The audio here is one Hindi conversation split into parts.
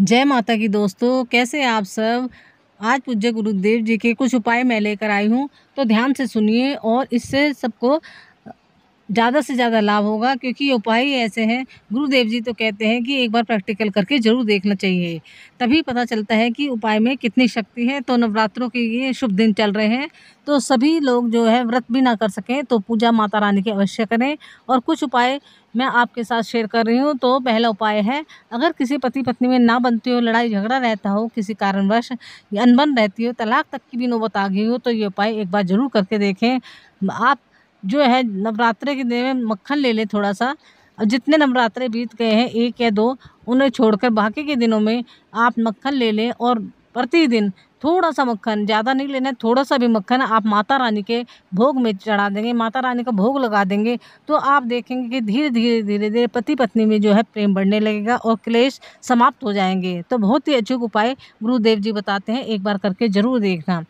जय माता की दोस्तों कैसे आप सब आज पूज्य गुरुदेव जी के कुछ उपाय मैं लेकर आई हूँ तो ध्यान से सुनिए और इससे सबको ज़्यादा से ज़्यादा लाभ होगा क्योंकि ये उपाय ऐसे हैं गुरुदेव जी तो कहते हैं कि एक बार प्रैक्टिकल करके ज़रूर देखना चाहिए तभी पता चलता है कि उपाय में कितनी शक्ति है तो नवरात्रों के ये शुभ दिन चल रहे हैं तो सभी लोग जो है व्रत भी ना कर सकें तो पूजा माता रानी की अवश्य करें और कुछ उपाय मैं आपके साथ शेयर कर रही हूँ तो पहला उपाय है अगर किसी पति पत्नी में ना बनती हो लड़ाई झगड़ा रहता हो किसी कारणवश अनबन रहती हो तलाक तक की भी नौबत आ गई हो तो ये उपाय एक बार ज़रूर करके देखें आप जो है नवरात्रे के दिन में मक्खन ले लें थोड़ा सा और जितने नवरात्रे बीत गए हैं एक या दो उन्हें छोड़कर बाकी के दिनों में आप मक्खन ले लें और प्रतिदिन थोड़ा सा मक्खन ज़्यादा नहीं लेना थोड़ा सा भी मक्खन आप माता रानी के भोग में चढ़ा देंगे माता रानी का भोग लगा देंगे तो आप देखेंगे कि धीरे धीरे धीरे धीरे पति पत्नी में जो है प्रेम बढ़ने लगेगा और क्लेश समाप्त हो जाएंगे तो बहुत ही अच्छे उपाय गुरुदेव जी बताते हैं एक बार करके ज़रूर देखना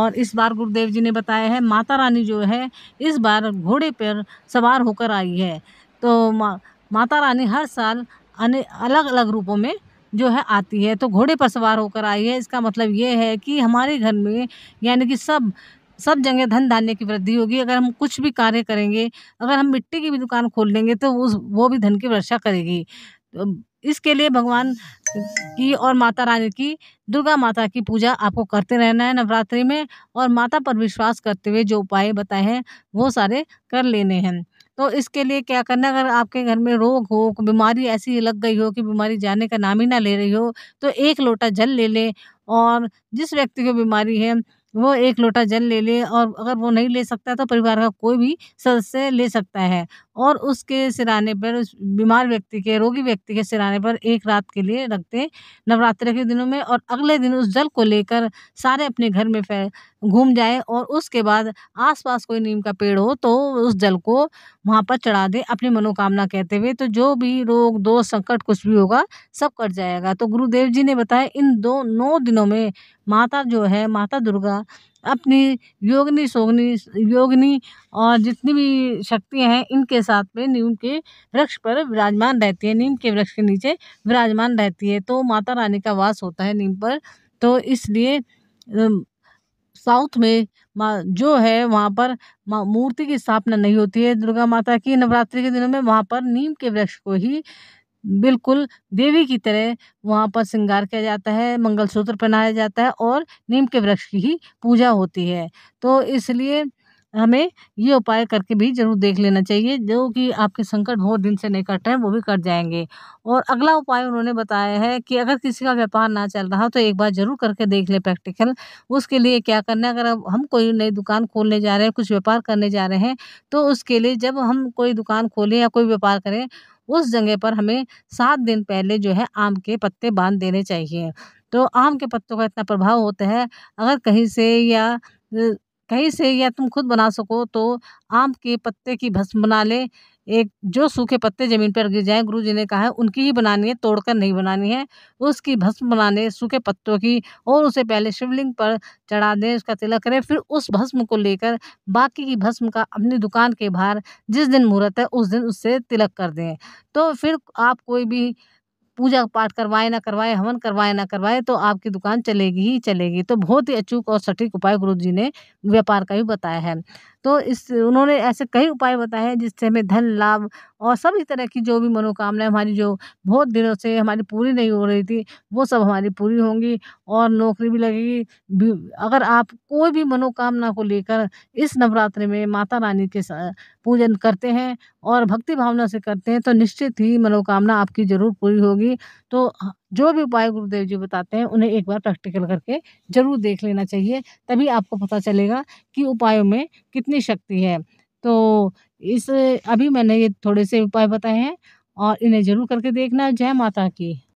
और इस बार गुरुदेव जी ने बताया है माता रानी जो है इस बार घोड़े पर सवार होकर आई है तो माता रानी हर साल अने अलग अलग रूपों में जो है आती है तो घोड़े पर सवार होकर आई है इसका मतलब ये है कि हमारे घर में यानी कि सब सब जगह धन धान्य की वृद्धि होगी अगर हम कुछ भी कार्य करेंगे अगर हम मिट्टी की भी दुकान खोल लेंगे तो उस वो भी धन की वर्षा करेगी तो इसके लिए भगवान की और माता रानी की दुर्गा माता की पूजा आपको करते रहना है नवरात्रि में और माता पर विश्वास करते हुए जो उपाय बताए हैं वो सारे कर लेने हैं तो इसके लिए क्या करना अगर आपके घर में रोग हो बीमारी ऐसी लग गई हो कि बीमारी जाने का नाम ही ना ले रही हो तो एक लोटा जल ले लें और जिस व्यक्ति को बीमारी है वो एक लोटा जल ले ले और अगर वो नहीं ले सकता तो परिवार का कोई भी सदस्य ले सकता है और उसके सिराने पर उस बीमार व्यक्ति के रोगी व्यक्ति के सिराने पर एक रात के लिए रखते हैं नवरात्र के दिनों में और अगले दिन उस जल को लेकर सारे अपने घर में घूम जाए और उसके बाद आसपास कोई नीम का पेड़ हो तो उस जल को वहाँ पर चढ़ा दे अपनी मनोकामना कहते हुए तो जो भी रोग दो संकट कुछ भी होगा सब कट जाएगा तो गुरुदेव जी ने बताया इन दो नौ दिनों में माता जो है माता दुर्गा अपनी योगनी सोगनी योगनी और जितनी भी शक्तियाँ हैं इनके साथ में नीम के वृक्ष पर विराजमान रहती है नीम के वृक्ष के नीचे विराजमान रहती है तो माता रानी का वास होता है नीम पर तो इसलिए साउथ में जो है वहाँ पर मूर्ति की स्थापना नहीं होती है दुर्गा माता की नवरात्रि के दिनों में वहाँ पर नीम के वृक्ष को ही बिल्कुल देवी की तरह वहाँ पर श्रृंगार किया जाता है मंगलसूत्र पहनाया जाता है और नीम के वृक्ष की ही पूजा होती है तो इसलिए हमें ये उपाय करके भी जरूर देख लेना चाहिए जो कि आपके संकट बहुत दिन से नहीं कट रहे हैं वो भी कट जाएंगे और अगला उपाय उन्होंने बताया है कि अगर किसी का व्यापार ना चल रहा हो तो एक बार ज़रूर करके देख ले प्रैक्टिकल उसके लिए क्या करना है अगर हम कोई नई दुकान खोलने जा रहे हैं कुछ व्यापार करने जा रहे हैं तो उसके लिए जब हम कोई दुकान खोलें या कोई व्यापार करें उस जगह पर हमें सात दिन पहले जो है आम के पत्ते बांध देने चाहिए तो आम के पत्तों का इतना प्रभाव होता है अगर कहीं से या कहीं से या तुम खुद बना सको तो आम के पत्ते की भस्म बना ले एक जो सूखे पत्ते ज़मीन पर गिर जाएं जी ने कहा है उनकी ही बनानी है तोड़कर नहीं बनानी है उसकी भस्म बनाने सूखे पत्तों की और उसे पहले शिवलिंग पर चढ़ा दें उसका तिलक करें फिर उस भस्म को लेकर बाकी की भस्म का अपनी दुकान के बाहर जिस दिन मुहूर्त है उस दिन उससे तिलक कर दें तो फिर आप कोई भी पूजा पाठ करवाए ना करवाए हवन करवाए ना करवाए तो आपकी दुकान चलेगी ही चलेगी तो बहुत ही अचूक और सटीक उपाय गुरु जी ने व्यापार का भी बताया है तो इस उन्होंने ऐसे कई उपाय बताए हैं जिससे हमें धन लाभ और सभी तरह की जो भी मनोकामनाएं हमारी जो बहुत दिनों से हमारी पूरी नहीं हो रही थी वो सब हमारी पूरी होंगी और नौकरी भी लगेगी अगर आप कोई भी मनोकामना को लेकर इस नवरात्रि में माता रानी के पूजन करते हैं और भक्ति भावना से करते हैं तो निश्चित ही मनोकामना आपकी ज़रूर पूरी होगी तो जो भी उपाय गुरुदेव जी बताते हैं उन्हें एक बार प्रैक्टिकल करके ज़रूर देख लेना चाहिए तभी आपको पता चलेगा कि उपायों में कितनी शक्ति है तो इस अभी मैंने ये थोड़े से उपाय बताए हैं और इन्हें ज़रूर करके देखना जय माता की